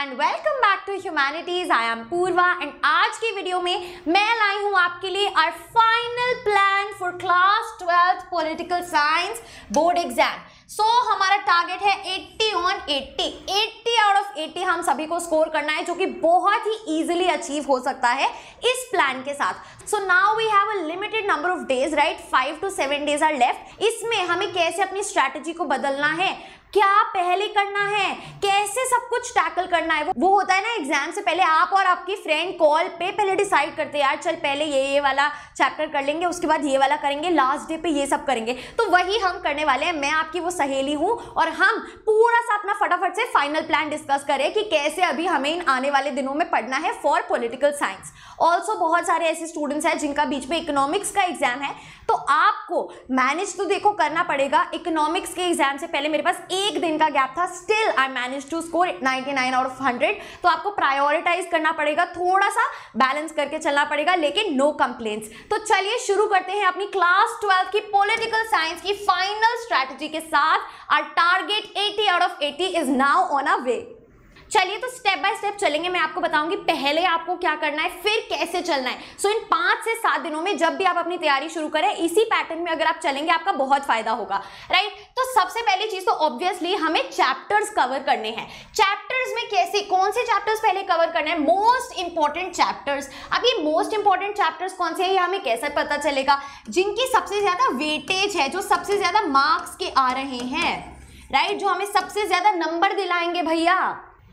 And welcome back to humanities I am Purva and आज की video में मैं लाई हूं आपके लिए our final plan for class twelfth political science board exam so so, हमारा टारगेट है 80 ऑन 80 80 आउट ऑफ 80 हम सभी को स्कोर करना है जो कि बहुत ही इजीली अचीव हो सकता है इस प्लान के साथ so now we have a limited number of days right five two seven days are left इसमें हमें कैसे अपनी स्ट्रैटेजी को बदलना है क्या पहले करना है कैसे सब कुछ टैकल करना है वो होता है ना एग्जाम से पहले आप और आपकी फ्रेंड कॉल पे पहले डिसाइड करते यार चल पहले ये ये वाला चैप्टर कर लेंगे उसके बाद ये वाला करेंगे लास्ट डे पे ये सब करेंगे तो वही हम करने वाले हैं मैं आपकी वो सहेली हूँ और हम पूरा सा अपना फटाफट से फाइनल प्लान डिस्कस करें कि कैसे अभी हमें इन आने वाले दिनों में पढ़ना है फॉर पोलिटिकल साइंस ऑल्सो बहुत सारे ऐसे स्टूडेंट्स हैं जिनका बीच में इकोनॉमिक्स का एग्जाम है तो आपको मैनेज तो देखो करना पड़ेगा इकोनॉमिक्स के एग्जाम से पहले मेरे पास एक एक दिन का गैप था still I manage to score 99 out of 100 तो आपको प्रायोरिटाइज करना पड़ेगा थोड़ा सा बैलेंस करके चलना पड़ेगा लेकिन नो कंप्लेन तो चलिए शुरू करते हैं अपनी क्लास ट्वेल्थ की पोलिटिकल साइंस की फाइनल स्ट्रैटेजी के साथ our target 80 out of 80 is now on a way चलिए तो स्टेप बाय स्टेप चलेंगे मैं आपको बताऊंगी पहले आपको क्या करना है फिर कैसे चलना है सो so, इन पांच से सात दिनों में जब भी आप अपनी तैयारी शुरू करें इसी पैटर्न में अगर आप चलेंगे आपका बहुत फायदा होगा राइट तो सबसे पहली चीज तो ऑब्वियसली हमें चैप्टर्स कवर करने हैं चैप्टर्स में कैसे कौन से चैप्टर्स पहले कवर करना है मोस्ट इंपॉर्टेंट चैप्टर्स अब ये मोस्ट इंपॉर्टेंट चैप्टर्स कौन से हैं हमें कैसे पता चलेगा जिनकी सबसे ज्यादा वेटेज है जो सबसे ज्यादा मार्क्स के आ रहे हैं राइट right? जो हमें सबसे ज्यादा नंबर दिलाएंगे भैया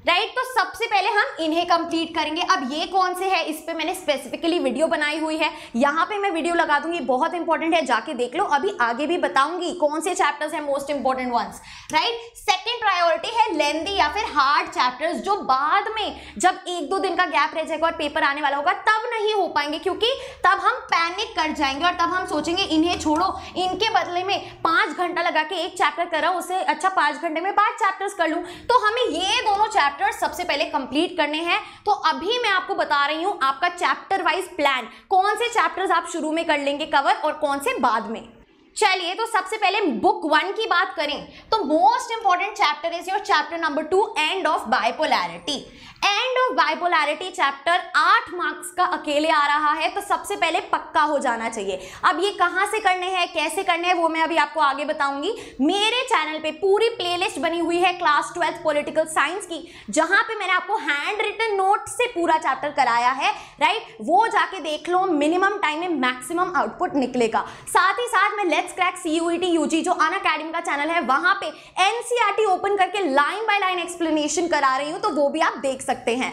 राइट right? तो सबसे पहले हम इन्हें कंप्लीट करेंगे अब ये कौन से है इस पर मैंने स्पेसिफिकली वीडियो बनाई हुई है यहाँ पे मैं वीडियो लगा दूंगी बहुत इंपॉर्टेंट है जाके देख लो अभी आगे भी बताऊंगी कौन से चैप्टर्स हैं most important once right second priority है लेंदी या फिर हार्ड चैप्टर्स जो बाद में जब एक दो दिन का गैप रह जाएगा और पेपर आने वाला होगा तब नहीं हो पाएंगे क्योंकि तब हम पैनिक कर जाएंगे और तब हम सोचेंगे इन्हें छोड़ो इनके बदले में पाँच घंटा लगा के एक चैप्टर करा उसे अच्छा पाँच घंटे में पाँच चैप्टर्स कर लूँ तो हमें ये दोनों चैप्टर चैप्टर सबसे पहले कंप्लीट करने हैं तो अभी मैं आपको बता रही हूं आपका चैप्टर वाइज प्लान कौन से चैप्टर्स आप शुरू में कर लेंगे कवर और कौन से बाद में चलिए तो सबसे पहले बुक वन की बात करें तो most important chapter is your chapter number two end of bipolarity end of bipolarity chapter आठ मार्क्स का अकेले आ रहा है तो सबसे पहले पक्का हो जाना चाहिए अब ये कहाँ से करने हैं कैसे करने हैं वो मैं अभी आपको आगे बताऊंगी मेरे चैनल पे पूरी प्लेलिस्ट बनी हुई है क्लास ट्वेल्थ पॉलिटिकल साइंस की जहाँ पे मैंने आपको हैंड रिटन नोट से पूरा चैप्टर कराया है राइट वो जाके देख लो मिनिमम टाइम में मैक्सिमम आउटपुट निकलेगा साथ ही साथ मैं let's crack C U T U G जो अन अकेडमी का चैनल है वहां पे एनसीईआरटी ओपन e करके लाइन बाय लाइन एक्सप्लेनेशन करा रही हूँ तो वो भी आप देख सकते सकते हैं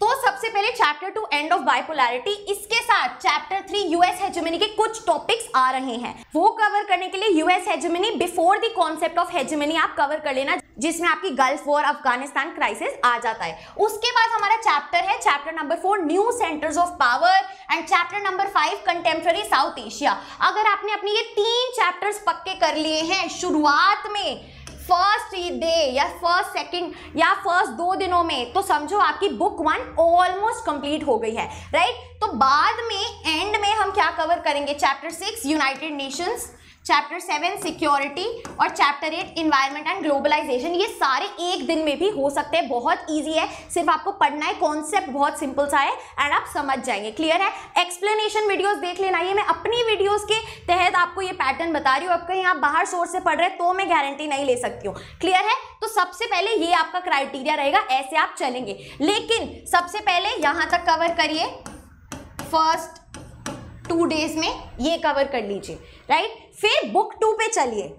तो सबसे पहले chapter two end of bipolarity इसके साथ चैप्टर थ्री यूएस हेजमिनी के कुछ टॉपिक्स आ रहे हैं वो कवर करने के लिए US hegemony before the concept of hegemony आप कवर कर लेना जिसमें आपकी गल्फ वॉर अफगानिस्तान क्राइसिस आ जाता है उसके बाद हमारा चैप्टर है chapter number four new centres of power and chapter number five contemporary South Asia अगर आपने अपने ये तीन चैप्टर्स पक्के कर लिए हैं शुरुआत में फर्स्ट डे या फर्स्ट सेकंड या फर्स्ट दो दिनों में तो समझो आपकी बुक वन ऑलमोस्ट कंप्लीट हो गई है राइट right? तो बाद में एंड में हम क्या कवर करेंगे chapter six United Nations chapter seven security और chapter eight environment and globalisation ये सारे एक दिन में भी हो सकते हैं बहुत ईजी है सिर्फ आपको पढ़ना है कॉन्सेप्ट बहुत सिंपल सा है एंड आप समझ जाएंगे क्लियर है एक्सप्लेनेशन वीडियोज देख लेना ये मैं अपनी वीडियोज के तहत आपको ये पैटर्न बता रही हूँ अब कहीं आप बाहर सोर्स से पढ़ रहे हैं तो मैं गारंटी नहीं ले सकती हूँ क्लियर है तो सबसे पहले ये आपका क्राइटेरिया रहेगा ऐसे आप चलेंगे लेकिन सबसे पहले यहाँ तक कवर करिए फर्स्ट टू डेज में ये कवर कर लीजिए राइट फिर बुक टू पे चलिए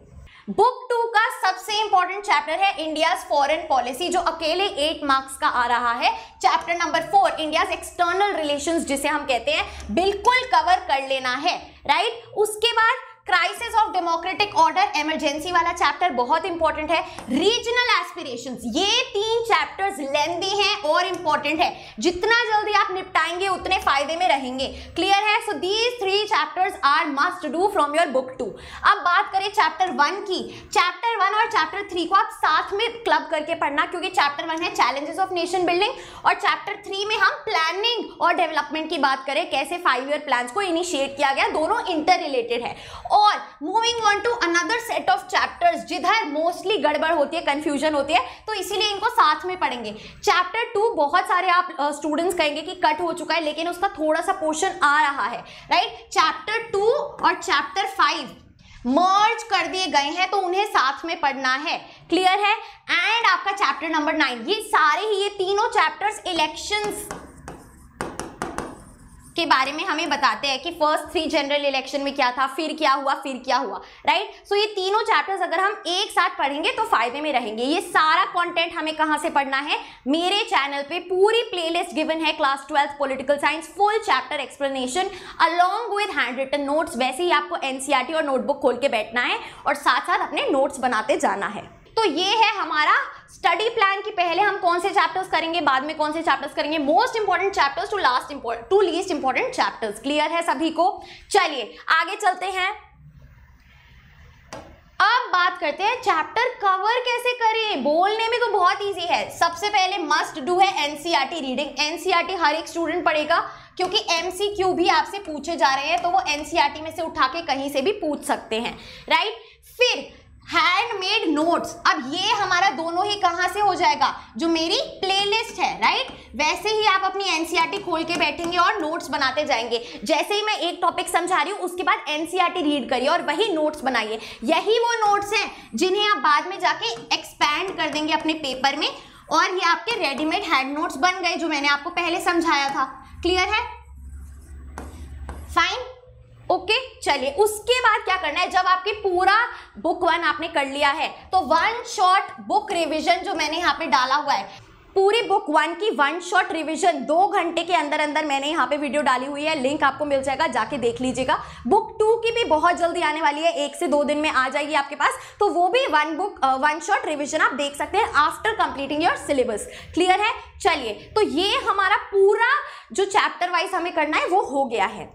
बुक टू का सबसे इंपॉर्टेंट चैप्टर है इंडिया फॉरेन पॉलिसी जो अकेले एट मार्क्स का आ रहा है chapter number four India external relation जिसे हम कहते हैं बिल्कुल कवर कर लेना है राइट उसके बाद crisis of democratic order emergency वाला चैप्टर बहुत इंपॉर्टेंट है रीजनल एस्पिरेशन ये तीन चैप्टर्स लेंदी हैं और इंपॉर्टेंट है जितना जल्दी आप निपटाएंगे उतने फायदे में रहेंगे क्लियर है so these three chapters are must do from your book two अब बात करें चैप्टर वन की चैप्टर वन और चैप्टर थ्री को आप साथ में क्लब करके पढ़ना क्योंकि चैप्टर वन है चैलेंजेस ऑफ नेशन बिल्डिंग और चैप्टर थ्री में हम प्लानिंग और डेवलपमेंट की बात करें कैसे फाइव ईयर प्लान को इनिशिएट किया गया दोनों इंटर रिलेटेड है और moving on to another set of chapters जिधर मोस्टली गड़बड़ होती है कंफ्यूजन होती है तो इसीलिए इनको साथ में पढ़ेंगे चैप्टर टू बहुत सारे आप स्टूडेंट्स कहेंगे कि कट हो चुका है लेकिन उसका थोड़ा सा पोर्शन आ रहा है राइट चैप्टर टू और चैप्टर फाइव मर्ज कर दिए गए हैं तो उन्हें साथ में पढ़ना है क्लियर है एंड आपका चैप्टर नंबर नाइन ये सारे ही ये तीनों चैप्टर्स इलेक्शंस के बारे में हमें बताते हैं कि फर्स्ट थ्री जनरल इलेक्शन में क्या था फिर क्या हुआ फिर क्या हुआ राइट सो ये तीनों चैप्टर्स अगर हम एक साथ पढ़ेंगे तो फायदे में रहेंगे ये सारा कॉन्टेंट हमें कहाँ से पढ़ना है मेरे चैनल पर पूरी प्लेलिस्ट गिवन है class twelfth political science full chapter explanation along with handwritten notes वैसे ही आपको एनसीआरटी e और नोटबुक खोल के बैठना है और साथ साथ अपने नोट्स बनाते जाना है तो ये है हमारा स्टडी प्लान कि पहले हम कौन से चैप्टर्स करेंगे बाद में कौन से चैप्टर्स करेंगे most important chapters to last important to least important chapters clear है सभी को चलिए आगे चलते हैं अब बात करते हैं चैप्टर कवर कैसे करें बोलने में तो बहुत इजी है सबसे पहले मस्ट डू है एनसीईआरटी रीडिंग एनसीईआरटी हर एक स्टूडेंट पढ़ेगा क्योंकि एमसीक्यू भी आपसे पूछे जा रहे हैं तो वो एनसीईआरटी e में से उठा के कहीं से भी पूछ सकते हैं राइट फिर हैंडमेड नोट्स अब ये हमारा दोनों ही कहाँ से हो जाएगा जो मेरी प्लेलिस्ट है राइट वैसे ही आप अपनी एनसीईआरटी e खोल के बैठेंगे और नोट्स बनाते जाएंगे जैसे ही मैं एक टॉपिक समझा रही हूँ उसके बाद एनसीईआरटी रीड e करिए और वही नोट्स बनाइए यही वो नोट्स हैं जिन्हें आप बाद में जाके एक्सपैंड कर देंगे अपने पेपर में और ये आपके रेडीमेड हैंड नोट्स बन गए जो मैंने आपको पहले समझाया था क्लियर है ओके चलिए उसके बाद क्या करना है जब आपके पूरा बुक वन आपने कर लिया है तो वन शॉट बुक रिविजन जो मैंने यहाँ पे डाला हुआ है पूरी बुक वन की वन शॉट रिवीजन दो घंटे के अंदर अंदर मैंने यहाँ पे वीडियो डाली हुई है लिंक आपको मिल जाएगा जाके देख लीजिएगा बुक टू की भी बहुत जल्दी आने वाली है एक से दो दिन में आ जाएगी आपके पास तो वो भी one book one shot revision आप देख सकते हैं after completing your syllabus clear है चलिए तो ये हमारा पूरा जो चैप्टर वाइज हमें करना है वो हो गया है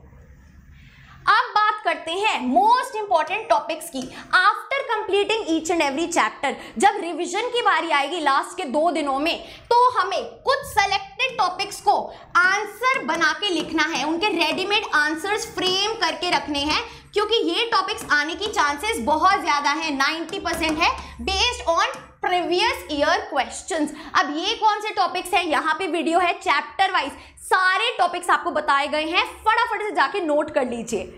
अब बात करते हैं मोस्ट इंपॉर्टेंट टॉपिक्स की after completing each and every chapter जब रिवीजन की बारी आएगी लास्ट के दो दिनों में तो हमें कुछ सेलेक्टेड टॉपिक्स को आंसर बना के लिखना है उनके रेडीमेड आंसर्स फ्रेम करके रखने हैं क्योंकि ये टॉपिक्स आने की चांसेस बहुत ज्यादा है 90 परसेंट है based on previous year questions अब ये कौन से टॉपिक्स हैं यहाँ पे वीडियो है चैप्टर वाइज सारे टॉपिक्स आपको बताए गए हैं फटाफट से जाके नोट कर लीजिए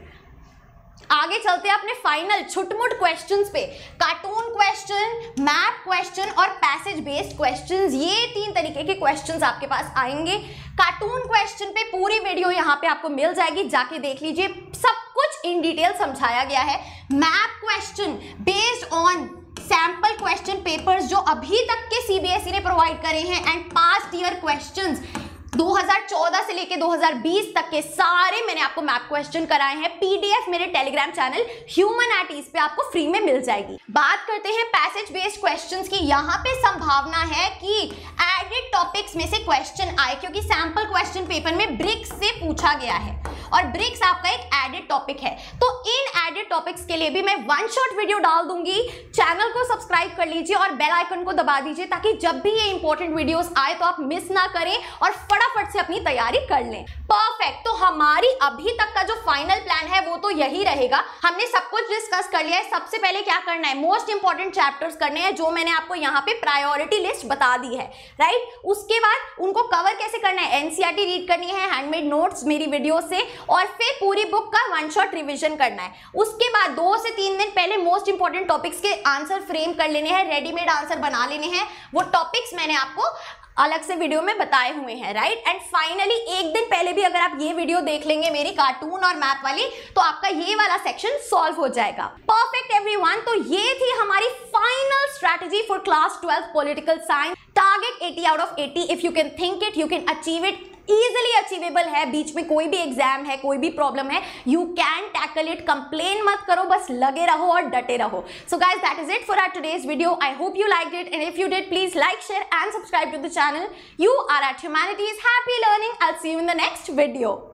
आगे चलते हैं अपने फाइनल छुटमुट क्वेश्चंस पे कार्टून क्वेश्चन मैप क्वेश्चन और पैसेज बेस्ड क्वेश्चंस ये तीन तरीके के क्वेश्चंस आपके पास आएंगे कार्टून क्वेश्चन पे पूरी वीडियो यहाँ पे आपको मिल जाएगी जाके देख लीजिए सब कुछ इन डिटेल समझाया गया है map question based on sample question papers जो अभी तक के सीबीएसई e ने प्रोवाइड करे हैं एंड पास्ट ईयर क्वेश्चंस 2014 से लेके 2020 तक के सारे मैंने आपको मैप क्वेश्चन कराए हैं पीडीएफ मेरे टेलीग्राम चैनल ह्यूमन आर्टिस्ट पे आपको फ्री में मिल जाएगी बात करते हैं पैसेज बेस्ड क्वेश्चंस की यहाँ पे संभावना है कि एडेड टॉपिक्स में से क्वेश्चन आए क्योंकि सैंपल क्वेश्चन पेपर में ब्रिक्स से पूछा गया है और ब्रिक्स आपका एक एडेड टॉपिक है तो इन एडेड टॉपिक्स के लिए भी मैं वन शॉट वीडियो डाल दूंगी चैनल को सब्सक्राइब कर लीजिए और बेल आइकन को दबा दीजिए ताकि जब भी ये इंपॉर्टेंट वीडियोस आए तो आप मिस ना करें और फटाफट से अपनी तैयारी कर लें परफेक्ट तो हमारी अभी तक का जो फाइनल प्लान है वो तो यही रहेगा हमने सब कुछ डिस्कस कर लिया है सबसे पहले क्या करना है मोस्ट इंपॉर्टेंट चैप्टर्स करने हैं जो मैंने आपको यहाँ पे प्रायोरिटी लिस्ट बता दी है राइट उसके बाद उनको कवर कैसे करना है एनसीआरटी रीड e करनी है हैंडमेड नोट्स मेरी वीडियो से और फिर पूरी बुक का वन शॉट रिविजन करना है उसके बाद दो से तीन दिन पहले मोस्ट इंपॉर्टेंट टॉपिक्स के आंसर फ्रेम कर लेने हैं रेडीमेड आंसर बना लेने हैं वो टॉपिक्स मैंने आपको अलग से वीडियो में बताए हुए हैं राइट एंड फाइनली एक दिन पहले भी अगर आप ये वीडियो देख लेंगे मेरी कार्टून और मैप वाली तो आपका ये वाला सेक्शन सॉल्व हो जाएगा परफेक्ट एवरीवन तो ये थी हमारी final strategy for class twelve political science target 80 out of 80 if you can think it you can achieve it easily achievable है बीच में कोई भी एग्जाम है कोई भी प्रॉब्लम है you can tackle it complain मत करो बस लगे रहो और डटे रहो so guys that is it for our today's video I hope you like it and if you did please like share and subscribe to the channel you are at humanities happy learning i'll see you in the next video